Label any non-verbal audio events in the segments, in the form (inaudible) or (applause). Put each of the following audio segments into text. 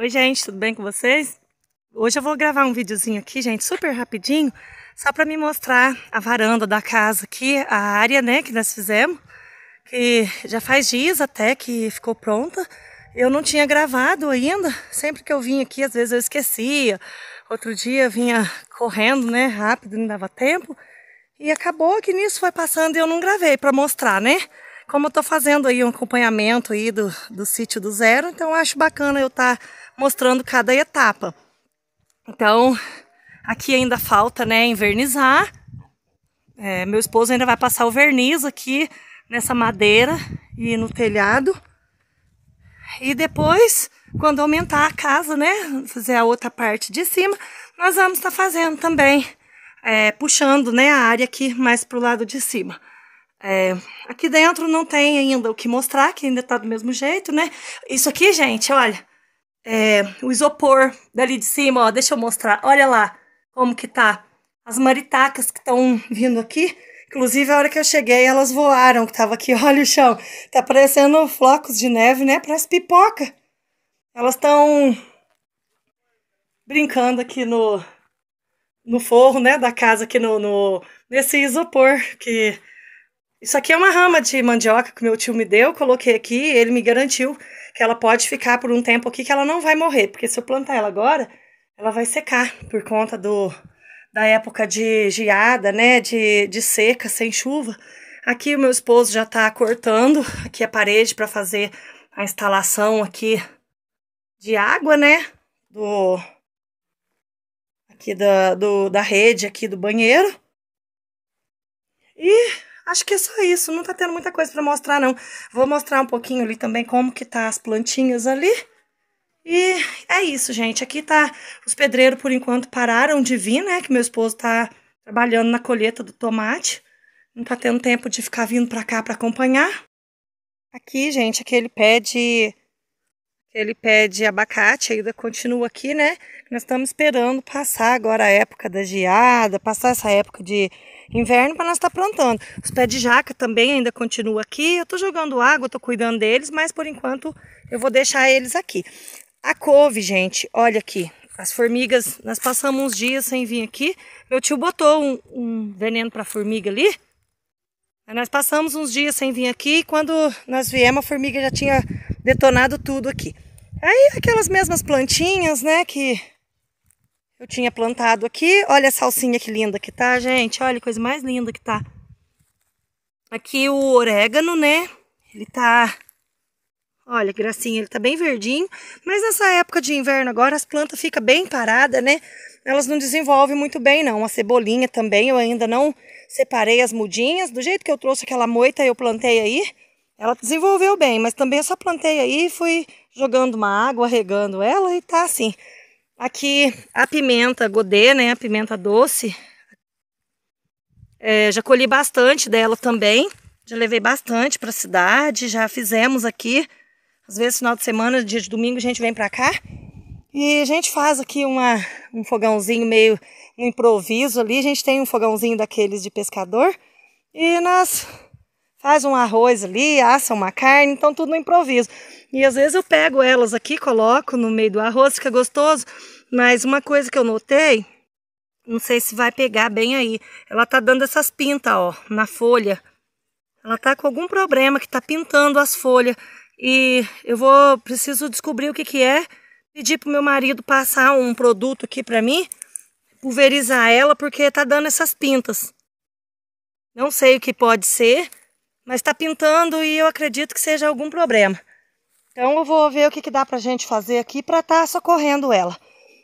Oi, gente, tudo bem com vocês? Hoje eu vou gravar um videozinho aqui, gente, super rapidinho, só para me mostrar a varanda da casa aqui, a área, né, que nós fizemos, que já faz dias até que ficou pronta. Eu não tinha gravado ainda, sempre que eu vim aqui, às vezes eu esquecia. Outro dia eu vinha correndo, né, rápido, não dava tempo. E acabou que nisso foi passando e eu não gravei para mostrar, né? Como eu tô fazendo aí um acompanhamento aí do, do sítio do zero, então eu acho bacana eu estar tá mostrando cada etapa. Então, aqui ainda falta, né, invernizar. É, meu esposo ainda vai passar o verniz aqui nessa madeira e no telhado. E depois, quando aumentar a casa, né, fazer a outra parte de cima, nós vamos estar tá fazendo também, é, puxando, né, a área aqui mais pro lado de cima. É, aqui dentro não tem ainda o que mostrar, que ainda tá do mesmo jeito, né? Isso aqui, gente, olha. É, o isopor dali de cima, ó, deixa eu mostrar. Olha lá como que tá. As maritacas que estão vindo aqui. Inclusive, a hora que eu cheguei, elas voaram, que tava aqui, (laughs) olha o chão. Tá parecendo flocos de neve, né? Parece pipoca. Elas estão brincando aqui no, no forro, né? Da casa, aqui no, no nesse isopor que isso aqui é uma rama de mandioca que meu tio me deu, coloquei aqui, ele me garantiu que ela pode ficar por um tempo aqui, que ela não vai morrer, porque se eu plantar ela agora, ela vai secar por conta do da época de geada, né, de, de seca, sem chuva. Aqui o meu esposo já tá cortando aqui a parede para fazer a instalação aqui de água, né, do aqui da, do, da rede aqui do banheiro. E Acho que é só isso, não tá tendo muita coisa para mostrar não. Vou mostrar um pouquinho ali também como que tá as plantinhas ali. E é isso, gente. Aqui tá os pedreiros por enquanto pararam de vir, né, que meu esposo tá trabalhando na colheita do tomate. Não tá tendo tempo de ficar vindo para cá para acompanhar. Aqui, gente, aquele pé de aquele pé de abacate ainda continua aqui, né? Nós estamos esperando passar agora a época da geada, passar essa época de inverno para nós estar tá plantando. Os pés de jaca também ainda continuam aqui. Eu estou jogando água, estou cuidando deles, mas por enquanto eu vou deixar eles aqui. A couve, gente, olha aqui. As formigas, nós passamos uns dias sem vir aqui. Meu tio botou um, um veneno para formiga ali. Nós passamos uns dias sem vir aqui e quando nós viemos a formiga já tinha detonado tudo aqui. Aí aquelas mesmas plantinhas, né, que eu tinha plantado aqui. Olha a salsinha que linda que tá, gente. Olha que coisa mais linda que tá. Aqui o orégano, né? Ele tá... Olha que gracinha, ele tá bem verdinho. Mas nessa época de inverno agora, as plantas ficam bem paradas, né? Elas não desenvolvem muito bem, não. A cebolinha também, eu ainda não separei as mudinhas. Do jeito que eu trouxe aquela moita eu plantei aí, ela desenvolveu bem. Mas também eu só plantei aí, fui jogando uma água, regando ela e tá assim. Aqui a pimenta godê, né? A pimenta doce. É, já colhi bastante dela também. Já levei bastante para a cidade. Já fizemos aqui. Às vezes, final de semana, dia de domingo, a gente vem para cá. E a gente faz aqui uma, um fogãozinho meio um improviso ali. A gente tem um fogãozinho daqueles de pescador. E nós faz um arroz ali, assa uma carne, então tudo no improviso. E às vezes eu pego elas aqui, coloco no meio do arroz, fica gostoso. Mas uma coisa que eu notei, não sei se vai pegar bem aí, ela tá dando essas pintas, ó, na folha. Ela tá com algum problema que tá pintando as folhas. E eu vou, preciso descobrir o que que é, pedir pro meu marido passar um produto aqui para mim, pulverizar ela, porque tá dando essas pintas. Não sei o que pode ser, mas está pintando e eu acredito que seja algum problema. Então eu vou ver o que, que dá a gente fazer aqui para estar tá socorrendo ela.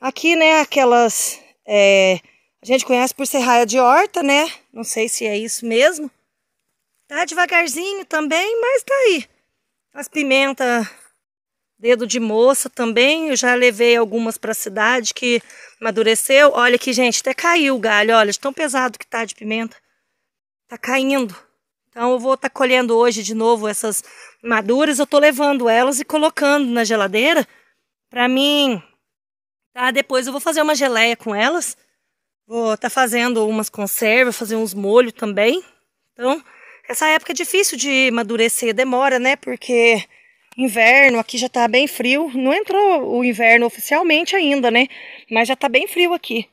Aqui, né, aquelas... É, a gente conhece por serraia de horta, né? Não sei se é isso mesmo. Tá devagarzinho também, mas tá aí. As pimenta dedo de moça também, eu já levei algumas para a cidade que amadureceu. Olha aqui, gente, até caiu o galho, olha, de tão pesado que tá de pimenta. Tá caindo. Então eu vou estar tá colhendo hoje de novo essas maduras, eu estou levando elas e colocando na geladeira para mim. Tá, depois eu vou fazer uma geleia com elas. Vou estar tá fazendo umas conservas, fazer uns molhos também. Então, essa época é difícil de madurecer, demora, né? Porque inverno, aqui já tá bem frio. Não entrou o inverno oficialmente ainda, né? Mas já tá bem frio aqui.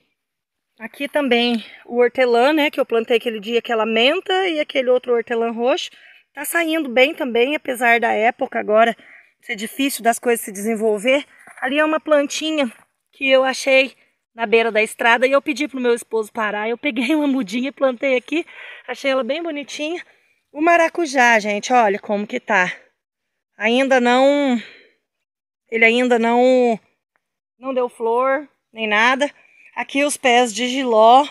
Aqui também o hortelã, né, que eu plantei aquele dia, aquela é menta e aquele outro hortelã roxo. Tá saindo bem também, apesar da época agora ser difícil das coisas se desenvolver. Ali é uma plantinha que eu achei na beira da estrada e eu pedi pro meu esposo parar. Eu peguei uma mudinha e plantei aqui, achei ela bem bonitinha. O maracujá, gente, olha como que tá. Ainda não... Ele ainda não... Não deu flor, nem nada Aqui os pés de giló.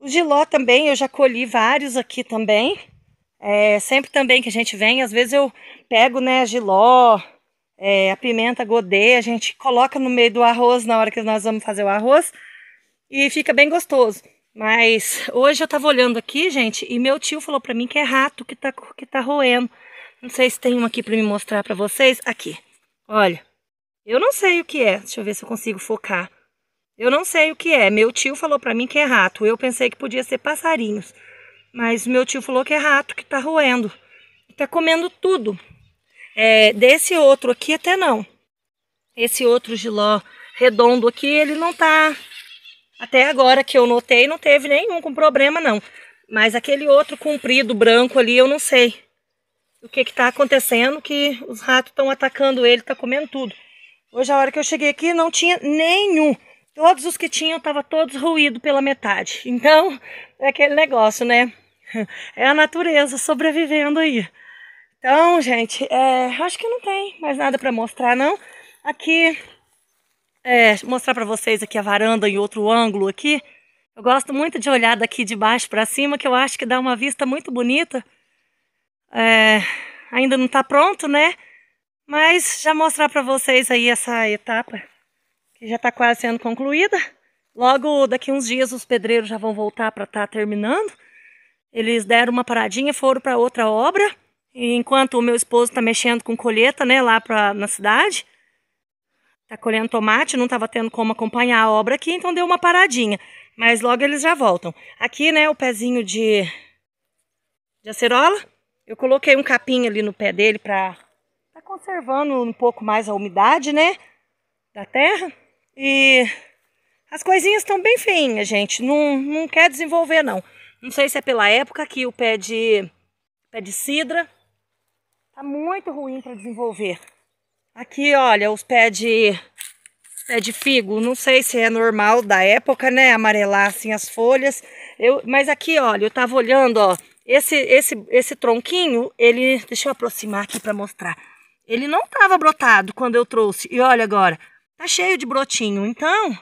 O giló também, eu já colhi vários aqui também. É, sempre também que a gente vem, às vezes eu pego, né, giló, é, a pimenta godê, a gente coloca no meio do arroz na hora que nós vamos fazer o arroz e fica bem gostoso. Mas hoje eu tava olhando aqui, gente, e meu tio falou para mim que é rato que tá, que tá roendo. Não sei se tem um aqui para me mostrar para vocês. Aqui, olha. Eu não sei o que é. Deixa eu ver se eu consigo focar. Eu não sei o que é. Meu tio falou para mim que é rato. Eu pensei que podia ser passarinhos. Mas meu tio falou que é rato que tá roendo. Tá comendo tudo. É, desse outro aqui até não. Esse outro giló redondo aqui, ele não tá... Até agora que eu notei, não teve nenhum com problema, não. Mas aquele outro comprido, branco ali, eu não sei o que está acontecendo, que os ratos estão atacando ele, tá comendo tudo. Hoje, a hora que eu cheguei aqui, não tinha nenhum. Todos os que tinham estavam todos ruídos pela metade. Então, é aquele negócio, né? (laughs) É a natureza sobrevivendo aí. Então, gente, é, acho que não tem mais nada para mostrar, não. Aqui, é, mostrar para vocês aqui a varanda em outro ângulo aqui. Eu gosto muito de olhar daqui de baixo para cima, que eu acho que dá uma vista muito bonita. É, ainda não está pronto, né? Mas já mostrar para vocês aí essa etapa que já está quase sendo concluída. Logo daqui uns dias os pedreiros já vão voltar para estar tá terminando. Eles deram uma paradinha, foram para outra obra. Enquanto o meu esposo está mexendo com colheita, né, lá pra, na cidade, está colhendo tomate, não estava tendo como acompanhar a obra aqui, então deu uma paradinha. Mas logo eles já voltam. Aqui, né, o pezinho de, de acerola, eu coloquei um capim ali no pé dele para tá conservando um pouco mais a umidade, né, da terra. E as coisinhas estão bem feinhas, gente. Não, não quer desenvolver, não. Não sei se é pela época que o pé de, pé de cidra tá muito ruim para desenvolver. Aqui, olha, os pés de, pé de figo. Não sei se é normal da época, né? Amarelar assim as folhas. Eu, mas aqui, olha, eu tava olhando, ó. Esse, esse, esse tronquinho, ele... Deixa eu aproximar aqui para mostrar. Ele não tava brotado quando eu trouxe. E olha agora, Tá cheio de brotinho. Então,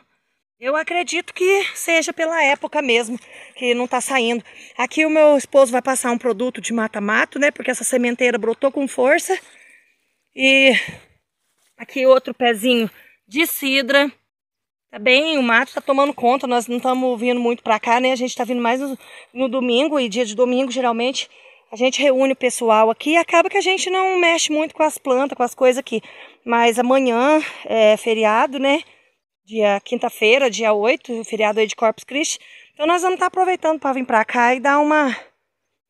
eu acredito que seja pela época mesmo que não tá saindo. Aqui o meu esposo vai passar um produto de mata-mato, né? Porque essa sementeira brotou com força. E aqui outro pezinho de cidra. Tá bem, o mato tá tomando conta, nós não estamos vindo muito para cá, né? A gente tá vindo mais no, no domingo e dia de domingo geralmente a gente reúne o pessoal aqui e acaba que a gente não mexe muito com as plantas, com as coisas aqui. Mas amanhã é feriado, né? Dia quinta-feira, dia 8, feriado aí de Corpus Christi. Então nós vamos estar tá aproveitando para vir para cá e dar uma,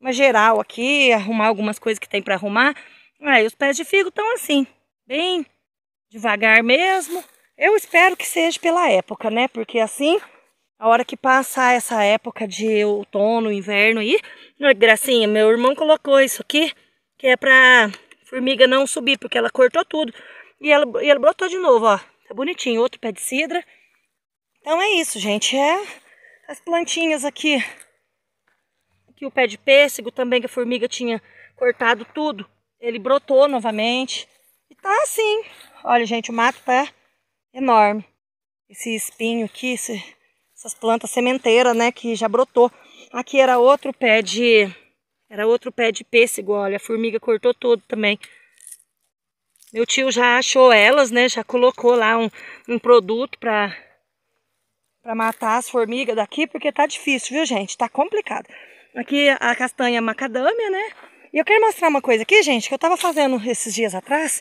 uma geral aqui, arrumar algumas coisas que tem para arrumar. Aí ah, os pés de figo estão assim, bem devagar mesmo. Eu espero que seja pela época, né? Porque assim a hora que passar essa época de outono, inverno aí, olha é gracinha, meu irmão colocou isso aqui, que é pra formiga não subir, porque ela cortou tudo. E ela, e ela brotou de novo, ó. Tá bonitinho, outro pé de cidra. Então é isso, gente, é as plantinhas aqui. Aqui o pé de pêssego também, que a formiga tinha cortado tudo. Ele brotou novamente. E tá assim. Olha, gente, o mato tá enorme. Esse espinho aqui, esse essas plantas sementeiras, né, que já brotou. Aqui era outro pé de era outro pé de pêssego, olha, a formiga cortou todo também. Meu tio já achou elas, né, já colocou lá um, um produto para para matar as formigas daqui, porque tá difícil, viu, gente? Tá complicado. Aqui a castanha macadâmia, né? E eu quero mostrar uma coisa aqui, gente, que eu tava fazendo esses dias atrás,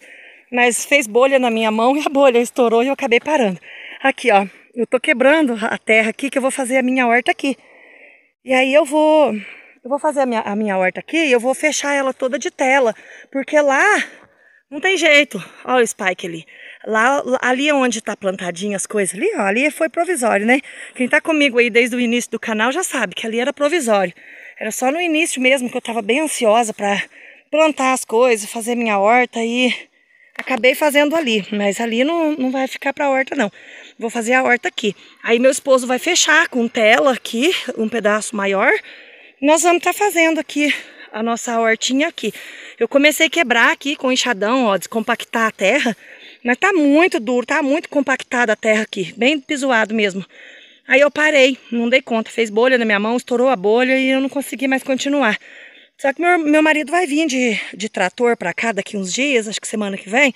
mas fez bolha na minha mão (laughs) e a bolha estourou e eu acabei parando. Aqui, ó, eu tô quebrando a terra aqui que eu vou fazer a minha horta aqui. E aí eu vou eu vou fazer a minha, a minha horta aqui e eu vou fechar ela toda de tela, porque lá não tem jeito. Olha o spike ali. Lá, ali é onde tá plantadinha as coisas ali, ó, ali foi provisório, né? Quem tá comigo aí desde o início do canal já sabe que ali era provisório. Era só no início mesmo que eu tava bem ansiosa para plantar as coisas, fazer minha horta e acabei fazendo ali, mas ali não, não vai ficar para a horta não. Vou fazer a horta aqui. Aí meu esposo vai fechar com tela aqui, um pedaço maior. Nós vamos estar tá fazendo aqui a nossa hortinha aqui. Eu comecei a quebrar aqui com enxadão, ó, descompactar a terra, mas tá muito duro, tá muito compactada a terra aqui, bem pisoado mesmo. Aí eu parei, não dei conta, fez bolha na minha mão, estourou a bolha e eu não consegui mais continuar. Só que meu, meu marido vai vir de, de trator para cá daqui uns dias, acho que semana que vem,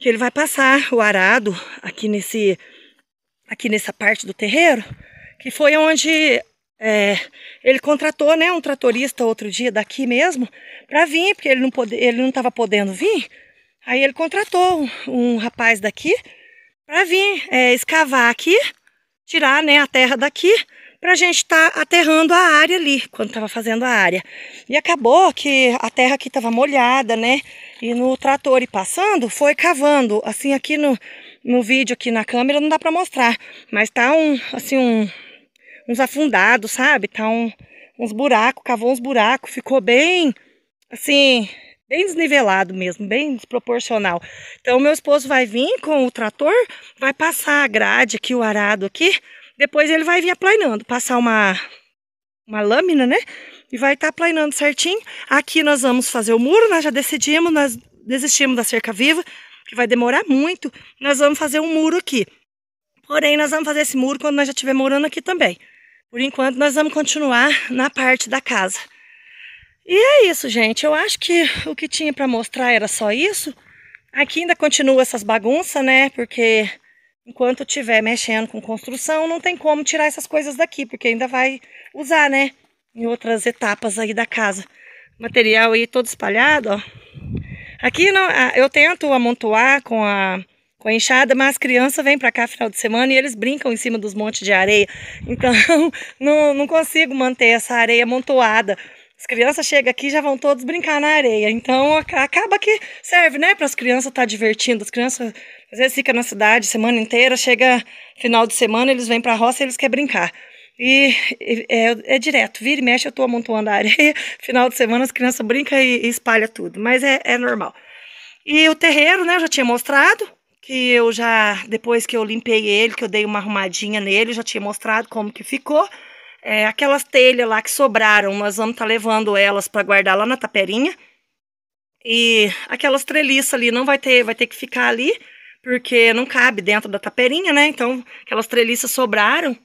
que ele vai passar o arado aqui nesse aqui nessa parte do terreiro, que foi onde é, ele contratou né, um tratorista outro dia daqui mesmo para vir, porque ele não pode, ele não estava podendo vir. Aí ele contratou um, um rapaz daqui para vir é, escavar aqui, tirar né, a terra daqui para a gente estar tá aterrando a área ali, quando estava fazendo a área. E acabou que a terra aqui estava molhada, né? E no trator e passando, foi cavando. Assim, aqui no, no vídeo, aqui na câmera, não dá para mostrar. Mas tá um, assim, um, uns afundados, sabe? Tá um, uns buracos, cavou uns buracos, ficou bem, assim, bem desnivelado mesmo, bem desproporcional. Então, meu esposo vai vir com o trator, vai passar a grade aqui, o arado aqui, depois ele vai vir aplainando, passar uma, uma lâmina, né? E vai estar tá aplainando certinho. Aqui nós vamos fazer o muro, nós já decidimos, nós desistimos da cerca viva, que vai demorar muito. Nós vamos fazer um muro aqui. Porém, nós vamos fazer esse muro quando nós já estivermos morando aqui também. Por enquanto, nós vamos continuar na parte da casa. E é isso, gente. Eu acho que o que tinha para mostrar era só isso. Aqui ainda continua essas bagunças, né? Porque enquanto estiver mexendo com construção, não tem como tirar essas coisas daqui, porque ainda vai usar, né? Em outras etapas aí da casa. Material aí todo espalhado, ó. Aqui não, eu tento amontoar com a, com a enxada, mas as crianças vêm para cá final de semana e eles brincam em cima dos montes de areia. Então, (laughs) não, não consigo manter essa areia amontoada. As crianças chegam aqui já vão todos brincar na areia. Então acaba que serve, né, para as crianças estar tá divertindo. As crianças às vezes ficam na cidade semana inteira, chega final de semana, eles vêm para a roça e eles querem brincar. E é, é, direto, vira e mexe, eu estou amontoando a areia. (laughs) Final de semana as crianças brincam e, e espalha tudo, mas é, é normal. E o terreiro, né, eu já tinha mostrado, que eu já, depois que eu limpei ele, que eu dei uma arrumadinha nele, já tinha mostrado como que ficou. É, aquelas telhas lá que sobraram, nós vamos estar tá levando elas para guardar lá na taperinha. E aquelas treliças ali não vai ter, vai ter que ficar ali, porque não cabe dentro da taperinha, né? Então, aquelas treliças sobraram.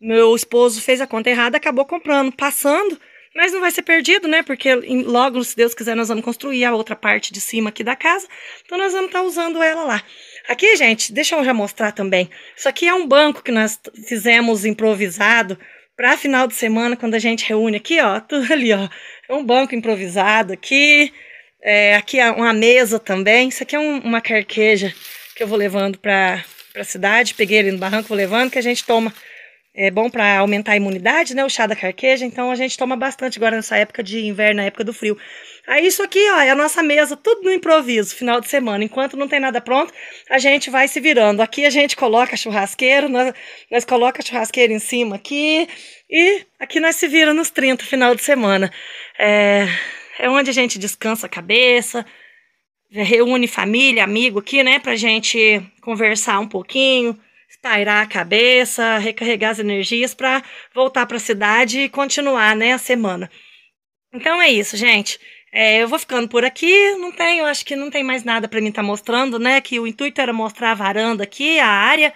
Meu esposo fez a conta errada, acabou comprando, passando, mas não vai ser perdido, né? Porque logo, se Deus quiser, nós vamos construir a outra parte de cima aqui da casa. Então, nós vamos estar tá usando ela lá. Aqui, gente, deixa eu já mostrar também. Isso aqui é um banco que nós fizemos improvisado para final de semana, quando a gente reúne aqui, ó, (laughs) tudo ali, ó, é um banco improvisado aqui, é, aqui é uma mesa também. Isso aqui é um, uma carqueja que eu vou levando para a cidade, peguei ele no barranco, vou levando, que a gente toma é bom para aumentar a imunidade, né? O chá da carqueja, então a gente toma bastante agora nessa época de inverno, na época do frio. Aí isso aqui, ó, é a nossa mesa, tudo no improviso, final de semana. Enquanto não tem nada pronto, a gente vai se virando. Aqui a gente coloca churrasqueiro, nós, nós coloca churrasqueiro em cima aqui e aqui nós se vira nos 30, final de semana. É, é onde a gente descansa a cabeça, reúne família, amigo aqui, né, pra gente conversar um pouquinho pairar a cabeça, recarregar as energias para voltar para a cidade e continuar, né, a semana. Então é isso, gente. É, eu vou ficando por aqui. Não tenho, acho que não tem mais nada para mim estar tá mostrando, né? Que o intuito era mostrar a varanda aqui, a área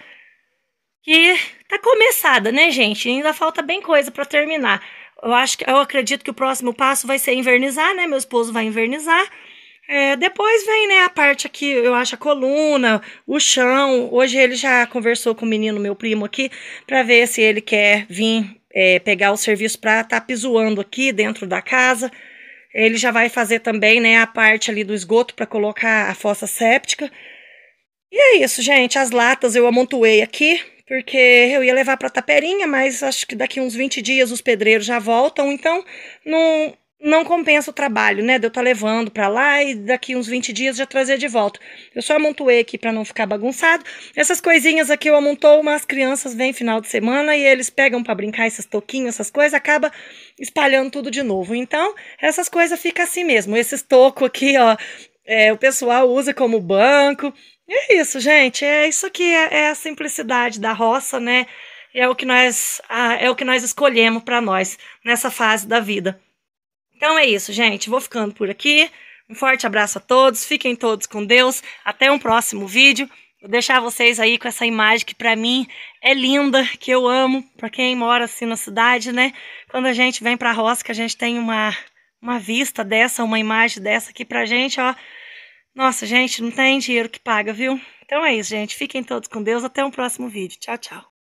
que tá começada, né, gente? Ainda falta bem coisa para terminar. Eu acho que eu acredito que o próximo passo vai ser invernizar, né? Meu esposo vai invernizar. É, depois vem, né, a parte aqui, eu acho, a coluna, o chão. Hoje ele já conversou com o menino, meu primo aqui, para ver se ele quer vir é, pegar o serviço para estar tá pisoando aqui dentro da casa. Ele já vai fazer também, né, a parte ali do esgoto para colocar a fossa séptica. E é isso, gente. As latas eu amontoei aqui, porque eu ia levar para Taperinha, mas acho que daqui uns 20 dias os pedreiros já voltam, então não não compensa o trabalho, né? De eu estar tá levando para lá e daqui uns 20 dias já trazer de volta. Eu só amontoei aqui para não ficar bagunçado. Essas coisinhas aqui eu amontou, mas as crianças vêm final de semana e eles pegam para brincar esses toquinhos, essas coisas, acaba espalhando tudo de novo. Então, essas coisas ficam assim mesmo. Esses tocos aqui, ó, é, o pessoal usa como banco. É isso, gente. É isso aqui é, é a simplicidade da roça, né? É o que nós é o que nós escolhemos para nós nessa fase da vida. Então é isso, gente. Vou ficando por aqui. Um forte abraço a todos. Fiquem todos com Deus. Até um próximo vídeo. Vou deixar vocês aí com essa imagem que para mim é linda, que eu amo, para quem mora assim na cidade, né? Quando a gente vem para que a gente tem uma uma vista dessa, uma imagem dessa aqui pra gente, ó. Nossa, gente, não tem dinheiro que paga, viu? Então é isso, gente. Fiquem todos com Deus. Até um próximo vídeo. Tchau, tchau.